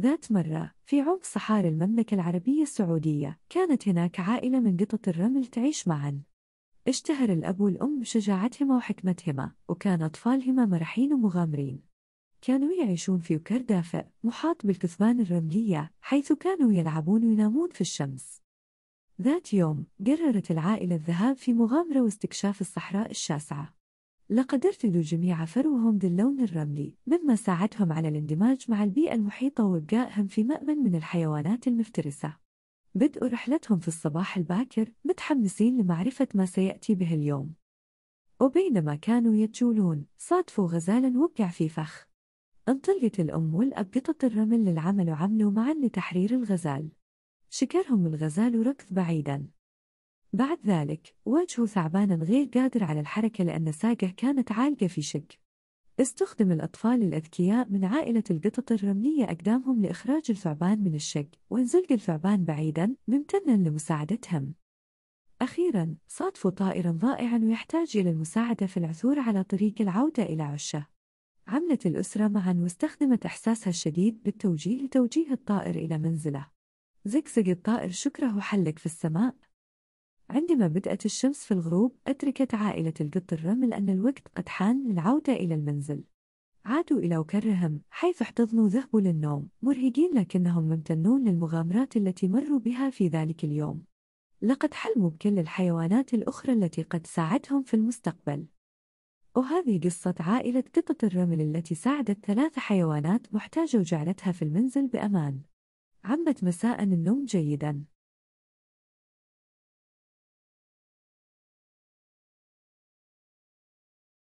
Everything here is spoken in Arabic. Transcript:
ذات مرة في عمق صحاري المملكة العربية السعودية كانت هناك عائلة من قطط الرمل تعيش معا اشتهر الأب والأم بشجاعتهما وحكمتهما وكان أطفالهما مرحين ومغامرين كانوا يعيشون في كر دافئ محاط بالكثبان الرملية حيث كانوا يلعبون وينامون في الشمس ذات يوم قررت العائلة الذهاب في مغامرة واستكشاف الصحراء الشاسعة لقد ارتدوا جميع فروهم ذي اللون الرملي مما ساعدهم على الاندماج مع البيئة المحيطة وابقائهم في مأمن من الحيوانات المفترسة بدأوا رحلتهم في الصباح الباكر متحمسين لمعرفة ما سيأتي به اليوم وبينما كانوا يتجولون صادفوا غزالا وقع في فخ انطلقت الأم والأب قطط الرمل للعمل وعملوا معا لتحرير الغزال شكرهم الغزال وركض بعيدا بعد ذلك وجهه ثعبانا غير قادر على الحركة لأن ساقه كانت عالقة في شق استخدم الأطفال الأذكياء من عائلة القطط الرملية أقدامهم لإخراج الثعبان من الشق وانزلق الثعبان بعيدا ممتنا لمساعدتهم أخيرا صادفوا طائرا ضائعا ويحتاج إلى المساعدة في العثور على طريق العودة إلى عشه عملت الأسرة معا واستخدمت إحساسها الشديد بالتوجيه لتوجيه الطائر إلى منزله زقزق الطائر شكره حلق في السماء عندما بدأت الشمس في الغروب أدركت عائلة القط الرمل أن الوقت قد حان للعودة إلى المنزل عادوا إلى وكرهم حيث احتضنوا ذهبوا للنوم مرهقين لكنهم ممتنون للمغامرات التي مروا بها في ذلك اليوم لقد حلموا بكل الحيوانات الأخرى التي قد ساعدهم في المستقبل وهذه قصة عائلة قطة الرمل التي ساعدت ثلاث حيوانات محتاجة وجعلتها في المنزل بأمان عمت مساء النوم جيداً